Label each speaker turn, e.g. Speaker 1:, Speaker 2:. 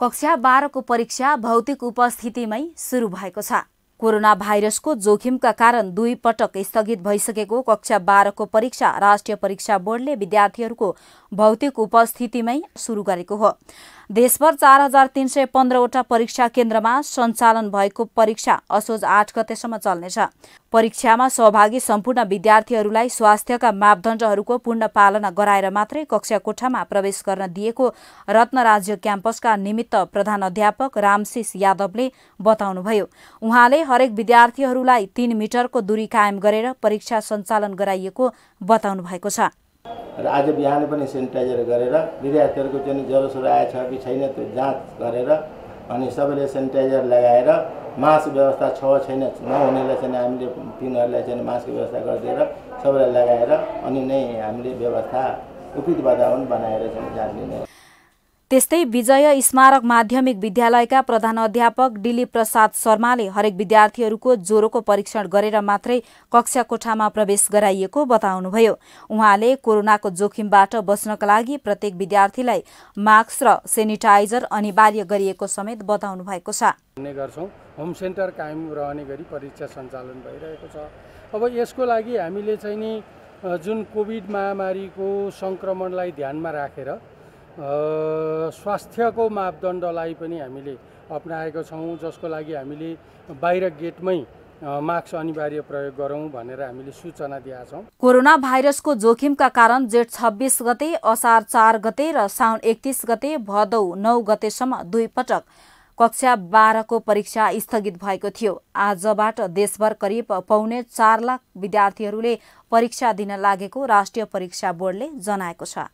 Speaker 1: कक्षा बाह्रको परीक्षा भौतिक उपस्थितिमै सुरु भएको छ कोरोना भाइरसको जोखिमका कारण दुई पटक स्थगित भइसकेको कक्षा बाह्रको परीक्षा राष्ट्रिय परीक्षा बोर्डले विद्यार्थीहरूको भौतिक उपस्थितिमै सुरु गरेको हो देशभर चार हजार तिन सय पन्ध्रवटा परीक्षा केन्द्रमा सञ्चालन भएको परीक्षा असोज आठ गतेसम्म चल्नेछ परीक्षामा सहभागी सम्पूर्ण विद्यार्थीहरूलाई स्वास्थ्यका मापदण्डहरूको पूर्ण पालना गराएर मात्रै कक्षा कोठामा प्रवेश गर्न दिएको रत्नराज्य क्याम्पसका निमित्त प्रधान अध्यापक रामशिष यादवले बताउनुभयो उहाँले हरेक विद्यार्थीहरूलाई तिन मिटरको दूरी कायम गरेर परीक्षा सञ्चालन गराइएको बताउनु भएको छ
Speaker 2: र आज बिहान पनि सेनिटाइजर गरेर विद्यार्थीहरूको चाहिँ ज्वरोसुरो आएछ कि छैन त्यो जाँच गरेर अनि सबैले सेनिटाइजर लगाएर मास्क व्यवस्था छ छैन नहुनेलाई चाहिँ हामीले तिनीहरूलाई चाहिँ मास्क व्यवस्था गरिदिएर सबैलाई लगाएर अनि नै हामीले व्यवस्था उचित वातावरण बनाएर चाहिँ जाँच लिने
Speaker 1: त्यस्तै विजय स्मारक माध्यमिक विद्यालयका प्रधान अध्यापक दिलीप प्रसाद शर्माले हरेक विद्यार्थीहरूको ज्वरोको परीक्षण गरेर मात्रै कक्षा कोठामा प्रवेश गराइएको बताउनुभयो उहाँले कोरोनाको जोखिमबाट बस्नका लागि प्रत्येक विद्यार्थीलाई मास्क र सेनिटाइजर अनिवार्य गरिएको समेत बताउनु भएको
Speaker 3: छ होम सेन्टर कायम रहने गरी परीक्षा सञ्चालन भइरहेको छ अब यसको लागि हामीले चाहिँ नि जुन कोभिड महामारीको सङ्क्रमणलाई ध्यानमा राखेर स्वास्थ्यको मापदण्डलाई पनि हामीले अप्नाएको छौँ जसको लागि हामीले बाहिर गेटमै मास्क अनिवार्य प्रयोग गरौँ भनेर हामीले सूचना दिएका छौँ
Speaker 1: कोरोना भाइरसको जोखिमका कारण जेठ छब्बिस गते असार चार गते र साउन एकतिस गते भदौ नौ गतेसम्म दुई पटक कक्षा बाह्रको परीक्षा स्थगित भएको थियो आजबाट देशभर करिब पाउने चार लाख विद्यार्थीहरूले परीक्षा दिन लागेको राष्ट्रिय परीक्षा बोर्डले जनाएको छ